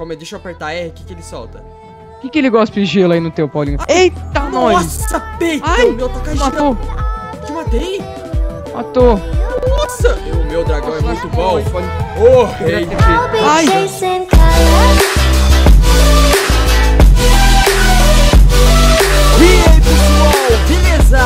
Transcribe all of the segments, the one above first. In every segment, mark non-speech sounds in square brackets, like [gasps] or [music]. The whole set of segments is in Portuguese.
Calma aí, é, deixa eu apertar R, o que, que ele solta? O que, que ele gosta de gelo aí no teu, Paulinho? Ah, Ai, Eita, nós! Nossa, peito! Ai, o meu tá caindo! Matou! Te matei! Matou! Nossa! O meu dragão Nossa, é muito bom! Ô, oh, rei! Ai! E aí, pessoal? beleza?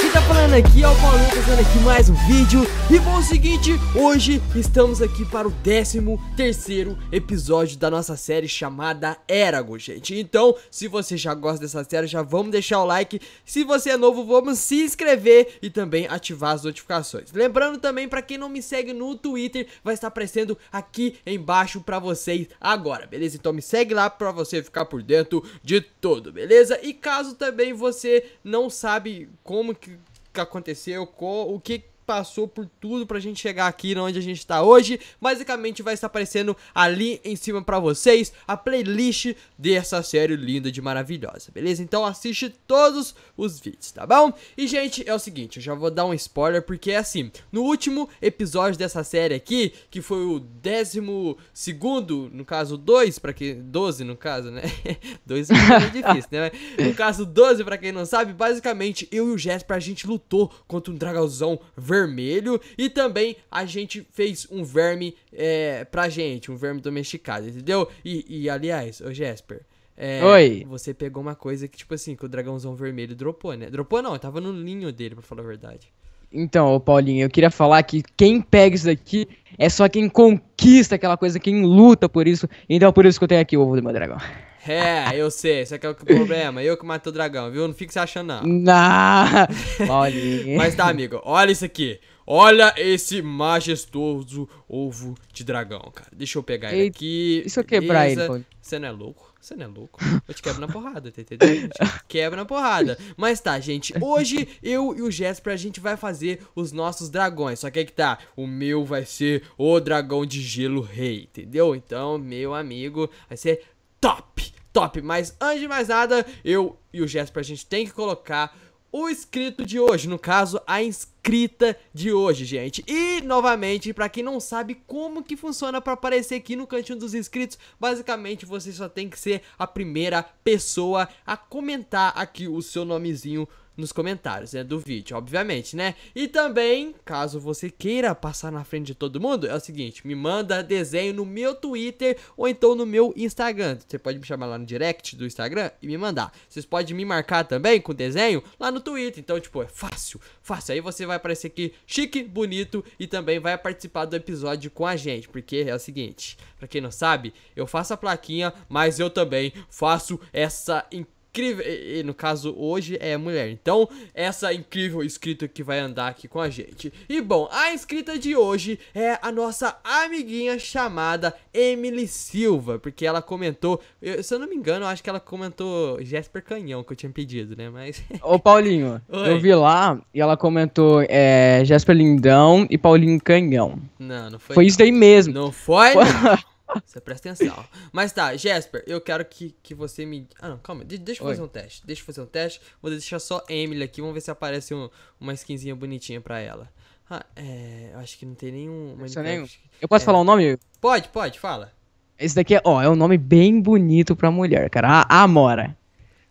Quem tá falando aqui é o Paulo tá fazendo aqui mais um vídeo E bom, é o seguinte, hoje estamos aqui para o 13 terceiro episódio da nossa série chamada Eragon, gente Então, se você já gosta dessa série, já vamos deixar o like Se você é novo, vamos se inscrever e também ativar as notificações Lembrando também, para quem não me segue no Twitter, vai estar aparecendo aqui embaixo para vocês agora, beleza? Então me segue lá para você ficar por dentro de tudo, beleza? E caso também você não sabe como que, que aconteceu, qual, o que passou por tudo pra gente chegar aqui onde a gente tá hoje. Basicamente vai estar aparecendo ali em cima pra vocês a playlist dessa série linda de maravilhosa, beleza? Então assiste todos os vídeos, tá bom? E gente, é o seguinte, eu já vou dar um spoiler porque é assim, no último episódio dessa série aqui, que foi o décimo segundo, no caso 2, para quem 12 no caso, né? 2 [laughs] é muito [laughs] difícil, né? No caso 12, para quem não sabe, basicamente eu e o Jesper a gente lutou contra um dragãozão vermelho vermelho. E também a gente fez um verme é, pra gente, um verme domesticado, entendeu? E, e aliás, ô Jasper. É, Oi. Você pegou uma coisa que, tipo assim, que o dragãozão vermelho dropou, né? Dropou não, tava no ninho dele, pra falar a verdade. Então, Paulinho, eu queria falar que quem pega isso daqui é só quem conquista aquela coisa, quem luta por isso. Então é por isso que eu tenho aqui o ovo do meu dragão. É, eu sei, esse aqui é, é o problema. Eu que matei o dragão, viu? Não fica se achando, não. Não, [laughs] Paulinho. Mas tá, amigo, olha isso aqui. Olha esse majestoso ovo de dragão, cara. Deixa eu pegar ele aqui. Isso eu é quebrar ele, Você não é louco? Você não é louco? Eu te quebro na porrada, tá entendendo? [laughs] Quebra na porrada. Mas tá, gente. Hoje eu e o Jesper a gente vai fazer os nossos dragões. Só que aí que tá. O meu vai ser o dragão de gelo rei, entendeu? Então, meu amigo, vai ser top, top. Mas antes de mais nada, eu e o Jesper a gente tem que colocar o inscrito de hoje. No caso, a inscrita inscrita de hoje, gente. E, novamente, para quem não sabe como que funciona para aparecer aqui no cantinho dos inscritos, basicamente você só tem que ser a primeira pessoa a comentar aqui o seu nomezinho nos comentários né, do vídeo, obviamente, né? E também, caso você queira passar na frente de todo mundo, é o seguinte, me manda desenho no meu Twitter ou então no meu Instagram. Você pode me chamar lá no direct do Instagram e me mandar. Vocês podem me marcar também com desenho lá no Twitter. Então, tipo, é fácil, fácil. Aí você vai vai aparecer aqui chique, bonito e também vai participar do episódio com a gente, porque é o seguinte, para quem não sabe, eu faço a plaquinha, mas eu também faço essa entrevista incrível. E, no caso, hoje é mulher. Então, essa incrível escrita que vai andar aqui com a gente. E bom, a escrita de hoje é a nossa amiguinha chamada Emily Silva, porque ela comentou, eu, se eu não me engano, acho que ela comentou Jesper Canhão que eu tinha pedido, né? Mas. [laughs] Ô, Paulinho, Oi. eu vi lá e ela comentou é, Jesper Lindão e Paulinho Canhão. Não, não foi. Foi não. isso aí mesmo. Não foi? foi... [laughs] Você presta atenção. Mas tá, Jasper, eu quero que, que você me. Ah, não, calma. De, deixa eu Oi. fazer um teste. Deixa eu fazer um teste. Vou deixar só Emily aqui. Vamos ver se aparece um, uma skinzinha bonitinha pra ela. Ah, é. Acho que não tem nenhum. Não nenhum. Eu posso é. falar o um nome? Pode, pode, fala. Esse daqui é, ó, é um nome bem bonito pra mulher, cara. A Amora.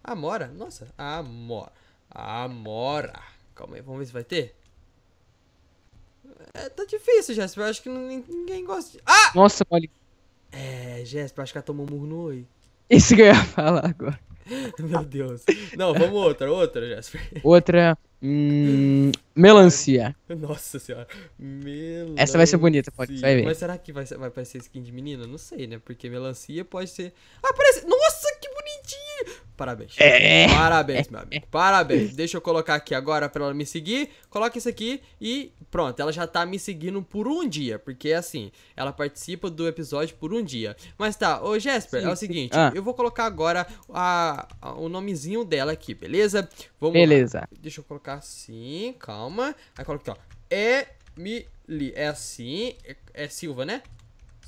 Amora? Nossa, Amora. Amora. Calma aí, vamos ver se vai ter. É, tá difícil, Jasper. Eu acho que ninguém gosta de... Ah! Nossa, olha. É, Jéssica, acho que ela tomou um murro no oi. [laughs] Isso que eu ia falar agora. [laughs] Meu Deus. Não, vamos outra, outra, Jéssica. Outra. Hum, melancia. Nossa senhora. Melancia. Essa vai ser bonita, pode vai ver. Mas será que vai, vai parecer skin de menina? Não sei, né? Porque melancia pode ser. Ah, parece. Não Parabéns. É. Parabéns, meu amigo. Parabéns. Deixa eu colocar aqui agora para ela me seguir. Coloca isso aqui e pronto. Ela já tá me seguindo por um dia. Porque assim, ela participa do episódio por um dia. Mas tá, ô Jesper, Sim. é o seguinte: ah. eu vou colocar agora a, a, o nomezinho dela aqui, beleza? Vamos beleza. Lá. Deixa eu colocar assim, calma. Aí coloca aqui, ó. Emily. É assim. É, é Silva, né?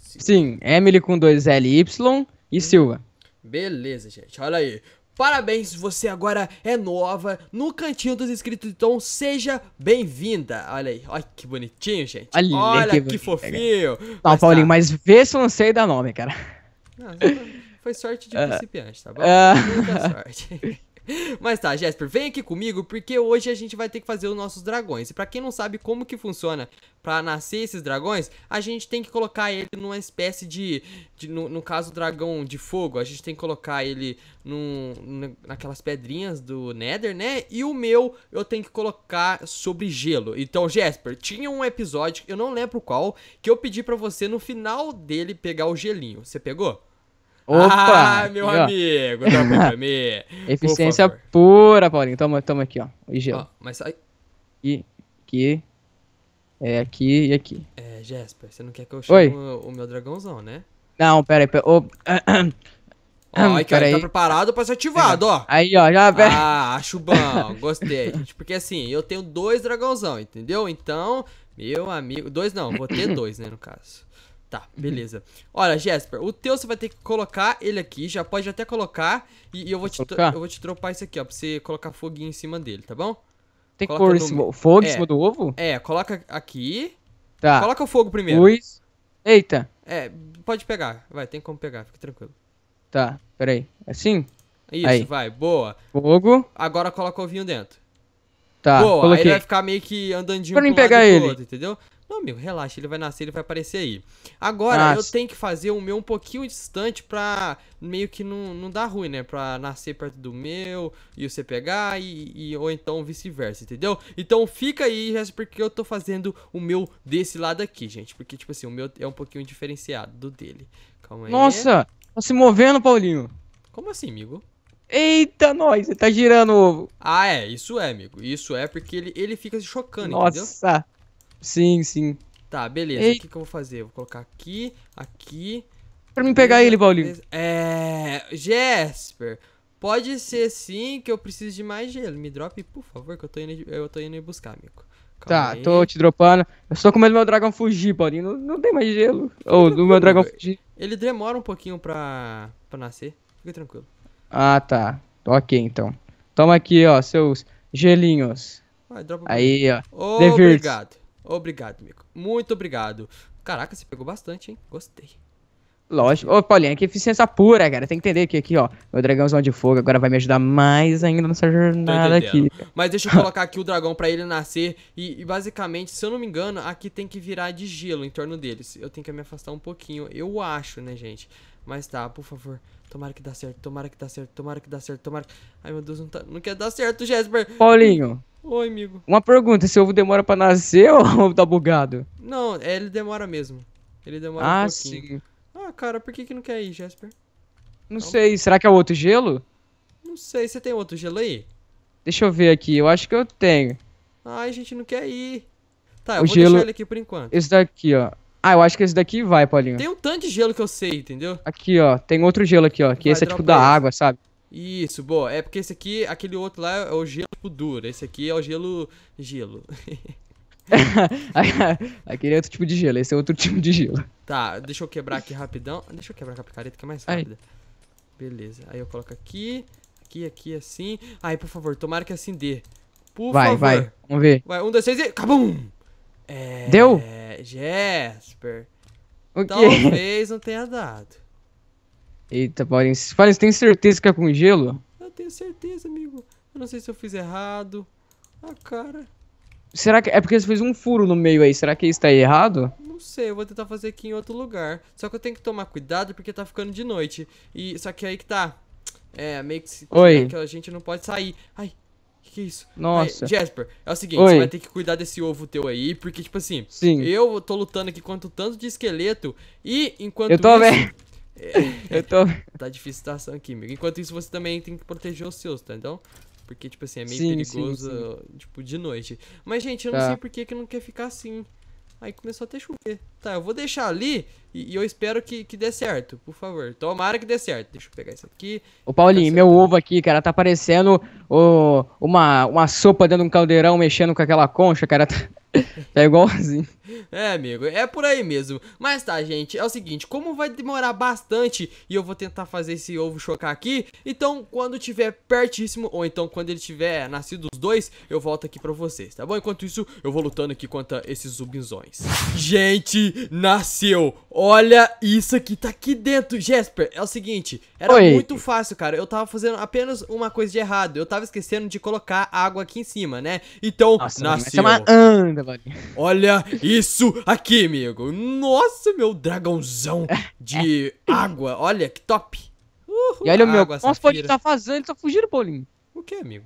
Silva. Sim, Emily com dois L, Y e hum. Silva. Beleza, gente. Olha aí. Parabéns, você agora é nova no cantinho dos inscritos, então seja bem-vinda. Olha aí, olha que bonitinho, gente. Olha, olha que, que fofinho. Tá, mas Paulinho, tá. mas vê se eu não sei dar nome, cara. Não, foi sorte de uh, [laughs] principiante, tá bom? Uh... Muita sorte. [laughs] Mas tá, Jasper, vem aqui comigo porque hoje a gente vai ter que fazer os nossos dragões. E pra quem não sabe como que funciona pra nascer esses dragões, a gente tem que colocar ele numa espécie de... de no, no, caso, o dragão de fogo, a gente tem que colocar ele num, naquelas pedrinhas do Nether, né? E o meu eu tenho que colocar sobre gelo. Então, Jasper, tinha um episódio, eu não lembro qual, que eu pedi pra você no final dele pegar o gelinho. Você pegou? Opa! Ah, meu aqui, amigo, toma pra [laughs] mim. Eficiência pura, Paulinho. Toma, toma aqui, ó. O gelo. Ó, mas sai. Aqui, aqui. É aqui e aqui. É, Jasper, você não quer que eu chame o, o, meu dragãozão, né? Não, pera aí. Pera, oh, Ó, aí, cara, tá preparado pra ser ativado, ó. Aí, ó, já pera. Ah, acho bom, gostei, gente. Porque assim, eu tenho dois dragãozão, entendeu? Então, meu amigo. Dois não, vou ter dois, né, no caso. Tá, beleza. Olha, Jesper, o teu você vai ter que colocar ele aqui, já pode até colocar, e, e eu, vou te, eu vou te dropar isso aqui, ó, pra você colocar foguinho em cima dele, tá bom? Tem que pôr no... fogo é, em cima do ovo? É, coloca aqui. Tá. Coloca o fogo primeiro. Luz. Eita. É, pode pegar. Vai, tem como pegar, fica tranquilo. Tá, peraí. É assim? Isso, aí. vai, boa. Fogo. Agora coloca o ovinho dentro. Tá, Boa, coloquei. aí ele vai ficar meio que andandinho pra mim pegar ele. Outro, entendeu? Não, amigo, relaxa, ele vai nascer, ele vai aparecer aí. Agora, ah, eu tenho que fazer o meu um pouquinho distante pra meio que não, não dar ruim, né? Pra nascer perto do meu e você pegar, e, e ou então vice-versa, entendeu? Então fica aí, Jéssica, porque eu tô fazendo o meu desse lado aqui, gente. Porque, tipo assim, o meu é um pouquinho diferenciado do dele. Calma aí. Nossa, tá se movendo, Paulinho. Como assim, amigo? Eita, nós, ele tá girando o ovo. Ah, é, isso é, amigo. Isso é porque ele, ele fica se chocando, Nossa. entendeu? Nossa. Sim, sim. Tá, beleza. Ei. O que, que eu vou fazer? vou colocar aqui, aqui. Pra me pegar ele, Paulinho. É. Jasper. Pode ser sim que eu preciso de mais gelo. Me drop, por favor, que eu tô indo, eu tô indo buscar, amigo. Calma tá, aí. tô te dropando. Eu só com medo do meu dragão fugir, Paulinho. Não, não tem mais gelo. Ou oh, do meu dragão fugir. Ele demora um pouquinho pra, pra nascer. Fica tranquilo. Ah, tá. Ok, então. Toma aqui, ó, seus gelinhos. Vai, dropa aí, ó. Obrigado. Obrigado, Mico. Muito obrigado. Caraca, você pegou bastante, hein? Gostei. Lógico. Ô, Paulinho que eficiência pura, cara. Tem que entender que aqui, ó, meu dragãozão de fogo agora vai me ajudar mais ainda nessa jornada aqui. Mas deixa eu colocar [laughs] aqui o dragão para ele nascer. E, e, basicamente, se eu não me engano, aqui tem que virar de gelo em torno deles. Eu tenho que me afastar um pouquinho. Eu acho, né, gente? Mas tá, por favor. Tomara que dá certo, tomara que dá certo, tomara que dá certo, tomara. Ai, meu Deus, não, tá... não quer dar certo, Jesper. Paulinho. Oi, amigo. Uma pergunta: esse ovo demora para nascer [laughs] ou tá bugado? Não, é, ele demora mesmo. Ele demora ah, um pouquinho. Sim. Ah, cara, por que, que não quer ir, Jasper? Não, então- sei, será que é o outro gelo? Não sei, você tem outro gelo aí? Deixa eu ver aqui, eu acho que eu tenho. Ai, a gente não quer ir. Tá, eu o vou gelo... deixar ele aqui por enquanto. Esse daqui, ó. Ah, eu acho que esse daqui vai, Paulinho. Tem um tanto de gelo que eu sei, entendeu? Aqui, ó. Tem outro gelo aqui, ó. Que vai, esse é tipo da esse. água, sabe? Isso, boa. É porque esse aqui, aquele outro lá é o gelo tipo duro. Esse aqui é o gelo. gelo. [laughs] [laughs] Aquele é outro tipo de gelo, esse é outro tipo de gelo. Tá, deixa eu quebrar aqui rapidão. Deixa eu quebrar com a picareta que é mais rápida. Aí. Beleza, aí eu coloco aqui, aqui, aqui, assim. Aí, por favor, tomara que assim dê. Por vai, favor. Vai, vamos ver. Vai, um, dois, três e... Cabum! É... Deu? Jasper. O Talvez não tenha dado. Eita, Paulins. você tem certeza que é com gelo? Eu tenho certeza, amigo. Eu não sei se eu fiz errado. Ah, cara... Será que. É porque você fez um furo no meio aí. Será que isso tá errado? Não sei, eu vou tentar fazer aqui em outro lugar. Só que eu tenho que tomar cuidado porque tá ficando de noite. E só que aí que tá. É, meio que se Oi. que a gente não pode sair. Ai, que, que é isso? Nossa. Aí, Jasper, é o seguinte, Oi. você vai ter que cuidar desse ovo teu aí, porque tipo assim, Sim. eu tô lutando aqui contra o tanto de esqueleto e enquanto Eu tô isso, bem. [laughs] É, eu tô. [laughs] tá difícil a situação aqui, amigo. Enquanto isso, você também tem que proteger os seus, tá? Então, porque, tipo assim, é meio sim, perigoso, sim, sim. tipo, de noite. Mas, gente, eu não tá. sei por que, que não quer ficar assim. Aí começou a até chover. Tá, eu vou deixar ali e, e, eu espero que, que dê certo, por favor. Tomara que dê certo. Deixa eu pegar isso aqui. Ô, Paulinho, meu ovo aqui, cara, tá parecendo oh, uma, uma sopa dentro de um caldeirão mexendo com aquela concha, cara. Tá... [laughs] É igualzinho. [laughs] É, amigo, é por aí mesmo. Mas tá, gente, é o seguinte, como vai demorar bastante e eu vou tentar fazer esse ovo chocar aqui, então quando tiver pertíssimo, ou então quando ele tiver nascido os dois, eu volto aqui pra vocês, tá bom? Enquanto isso, eu vou lutando aqui contra esses zumbizões. Gente, nasceu! Olha isso que tá aqui dentro, Jesper, é o seguinte, era Oi. muito fácil, cara, eu tava fazendo apenas uma coisa de errado, eu tava esquecendo de colocar água aqui em cima, né? Então, Nossa, nasceu. Chama Andra. [laughs] Olha isso aqui, amigo. Nossa, meu dragãozão de [laughs] água. Olha, que top. Uhul, e olha o meu, nossa, pode estar fazendo, ele tá fugindo, Paulinho. O que, amigo?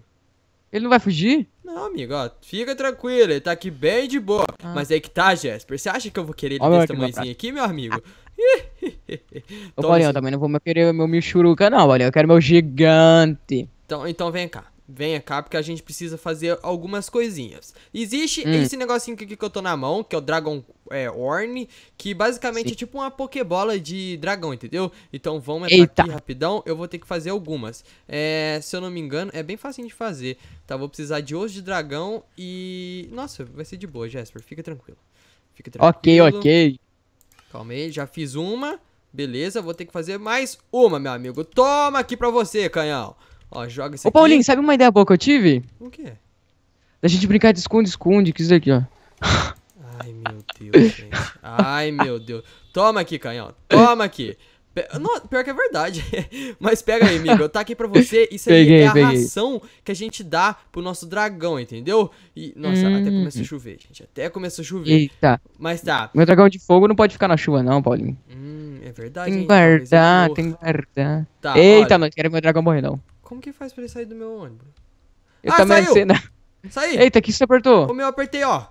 Ele não vai fugir? Não, amigo, ó, fica tranquilo, ele tá aqui bem de boa. Ah. Mas aí é que tá, Jasper, você acha que eu vou querer ele Olha desse tamanhozinho aqui, meu amigo? Ah. [laughs] Ô, Paulinho, eu também não vou querer meu Michuruca, não, Paulinho, eu quero meu gigante. Então, então vem cá venha cá porque a gente precisa fazer algumas coisinhas. Existe hum. esse negocinho aqui que eu tô na mão, que é o Dragon é, que basicamente Sim. é tipo uma pokebola de dragão, entendeu? Então vamos entrar Eita. aqui rapidão, eu vou ter que fazer algumas. É, se eu não me engano, é bem fácil de fazer, tá? Vou precisar de osso de dragão e... Nossa, vai ser de boa, Jasper, fica tranquilo. Fica tranquilo. Ok, ok. Calma aí, já fiz uma. Beleza, vou ter que fazer mais uma, meu amigo. Toma aqui pra você, canhão. Ó, joga esse Ô, Paulinho, sabe uma ideia boa que eu tive? O quê? Da gente brincar de esconde-esconde, que isso daqui, ó. Ai, meu Deus, [laughs] gente. Ai, meu Deus. Toma aqui, canhão. Toma aqui. Não, pior que é verdade. [laughs] Mas pega aí, amigo. Eu tá aqui pra você. Isso aí peguei, é a peguei. ração que a gente dá pro nosso dragão, entendeu? E, nossa, hum. até começou a chover, gente. Até começou a chover. Eita. Mas tá. Meu dragão de fogo não pode ficar na chuva, não, Paulinho. Hum, é verdade. Tem que guardar, tem que guardar. Tá, Eita, olha. não quero meu dragão morrer, não. Como que faz pra ele sair do meu ônibus? Eu ah, também sei, né? Saí! Eita, o que você apertou? O meu eu apertei, ó.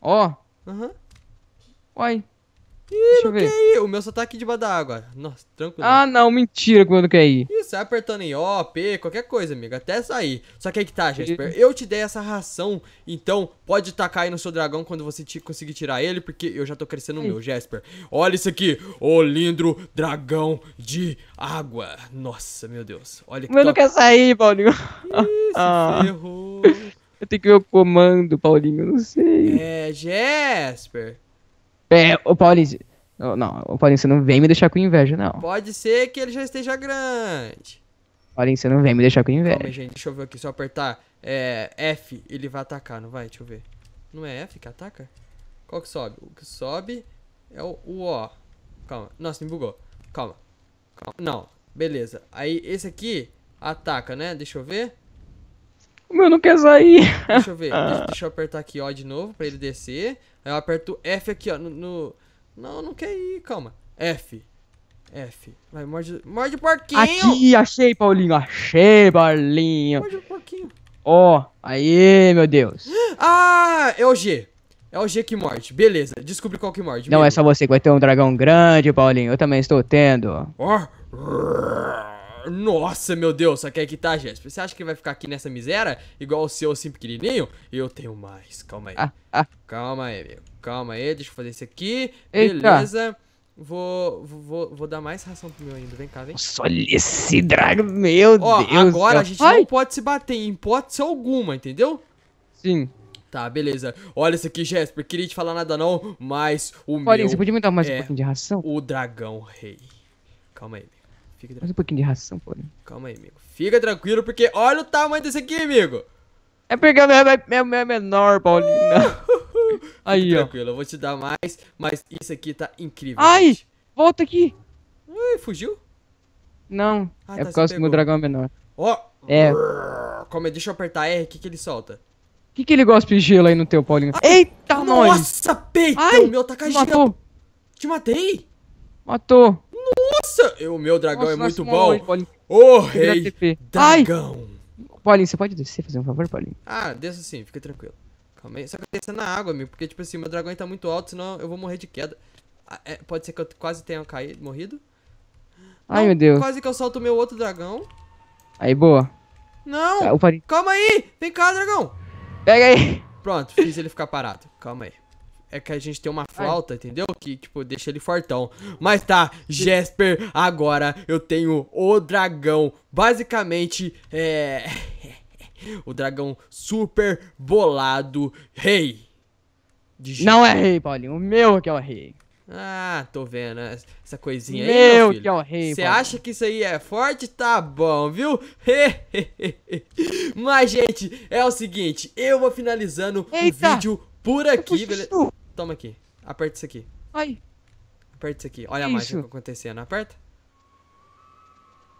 Ó? Aham. Uhum. Uai. Ih, não quer ir. O meu só tá aqui debaixo da água. Nossa, tranquilo. Ah, não, mentira que eu não quer ir. Isso, sai apertando em O, P, qualquer coisa, amigo, até sair. Só que aí que tá, Jasper. Eu te dei essa ração, então pode tacar aí no seu dragão quando você te conseguir tirar ele, porque eu já tô crescendo o meu, hum. Jasper. Olha isso aqui. Olindro, dragão de água. Nossa, meu Deus. Olha que O meu não quer sair, Paulinho. Ih, [laughs] ah. ferrou. Eu tenho que ver o comando, Paulinho, eu não sei. É, Jasper. É, o Paulinho. Não, o Paulinho, você não vem me deixar com inveja, não. Pode ser que ele já esteja grande. Paulinho, você não vem me deixar com inveja. Calma, gente, deixa eu ver aqui. Se eu apertar é, F, ele vai atacar, não vai? Deixa eu ver. Não é F que ataca? Qual que sobe? O que sobe é o, o O. Calma. Nossa, me bugou. Calma. Calma. Não. Beleza. Aí esse aqui ataca, né? Deixa eu ver. O meu não quer sair. Deixa eu ver. [laughs] Deixa, ah. deixa eu apertar aqui, ó, de novo pra ele descer. Aí eu aperto F aqui, ó, no... no... Não, não quer ir, calma. F. F. Vai, morde, morde o porquinho. Aqui, achei, Paulinho. Achei, Paulinho. Morde o porquinho. Ó, oh, aí, meu Deus. [gasps] Ah, é o G. É o G que morde. Beleza, descobri qual que morde. Não, é só você que vai ter um dragão grande, Paulinho. Eu também estou tendo. Ó. Oh. Nossa, meu Deus, só que aí que tá, Jéssica. Você acha que vai ficar aqui nessa miséria? Igual o seu, assim, pequenininho? Eu tenho mais. Calma aí. Ah, ah. Calma aí, amigo. Calma aí, deixa eu fazer isso aqui. Eita. Beleza. Vou, vou, vou dar mais ração pro meu ainda. Vem cá, vem. Nossa, olha esse dragão, meu Ó, Deus. agora a gente Ai. não pode se bater em hipótese alguma, entendeu? Sim. Tá, beleza. Olha isso aqui, Jasper. Queria te falar nada não, mas o Olha, meu... Olha, você podia me dar mais é um pouquinho de ração? o dragão rei. Calma aí. Fica tranquilo. um pouquinho de ração, pô. Né? Calma aí, amigo. Fica tranquilo, porque olha o tamanho desse aqui, amigo. É porque meu meu menor, Paulinho. Uh! [laughs] aí, Fica ó. tranquilo, eu vou te dar mais, mas isso aqui tá incrível. Ai, gente. volta aqui. Ui, fugiu? Não, ah, é tá, por causa do meu dragão menor. Ó. Oh. É. Como Deixa eu apertar R, o que que ele solta? O que que ele gosta de gelo aí no teu, Paulinho? Ai, Eita, nossa, nós! Nossa, peito! Ai, meu, tá caindo. Te matei? Matou. Nossa! O meu dragão nossa, é muito bom. Ô, rei dragão. Ai. Paulinho, você pode descer, fazer um favor, Paulinho? Ah, desça sim, fica tranquilo. Calma aí. Só que descer na água, amigo, porque, tipo assim, meu dragão tá muito alto, senão eu vou morrer de queda. Ah, é, pode ser que eu quase tenha caído, morrido. Ai, Não, meu Deus. Quase que eu solto o meu outro dragão. Aí, boa. Não! Tá, Calma aí! Vem cá, dragão! Pega aí! Pronto, fiz ele ficar parado. Calma aí é que a gente tem uma flauta, Ai. entendeu? Que, tipo, deixa ele fortão. Mas tá, Jesper, agora eu tenho o dragão. Basicamente, é. [laughs] o dragão super bolado, rei. Não é rei, Paulinho. O meu é que é o rei. Ah, tô vendo essa coisinha meu aí. Meu, filho. que é o rei. Você acha que isso aí é forte? Tá bom, viu? [laughs] Mas, gente, é o seguinte: eu vou finalizando Eita. o vídeo por aqui, beleza? Toma aqui. Aperta isso aqui. Ai. Aperta isso aqui. Olha isso. a mágica acontecendo. Aperta.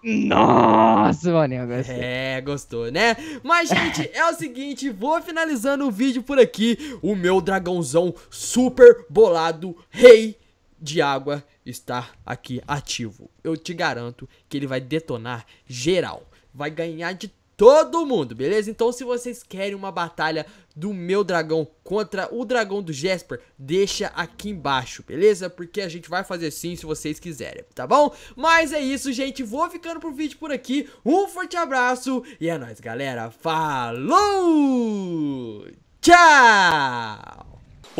Nossa, mano, gostei. É, gostou, né? Mas, gente, é o seguinte, vou finalizando o vídeo por aqui. O meu dragãozão super bolado, rei de água, está aqui ativo. Eu te garanto que ele vai detonar geral. Vai ganhar de todo mundo, beleza? Então, se vocês querem uma batalha do meu dragão contra o dragão do Jesper, deixa aqui embaixo, beleza? Porque a gente vai fazer sim se vocês quiserem, tá bom? Mas é isso, gente. Vou ficando pro vídeo por aqui. Um forte abraço e é nóis, galera. Falou! Tchau!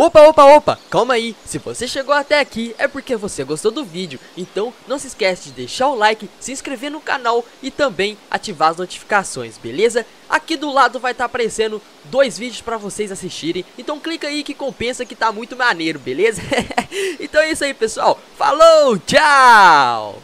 Opa, opa, opa, calma aí, se você chegou até aqui é porque você gostou do vídeo, então não se esquece de deixar o like, se inscrever no canal e também ativar as notificações, beleza? Aqui do lado vai estar tá aparecendo dois vídeos para vocês assistirem, então clica aí que compensa que tá muito maneiro, beleza? [laughs] então é isso aí pessoal, falou, tchau!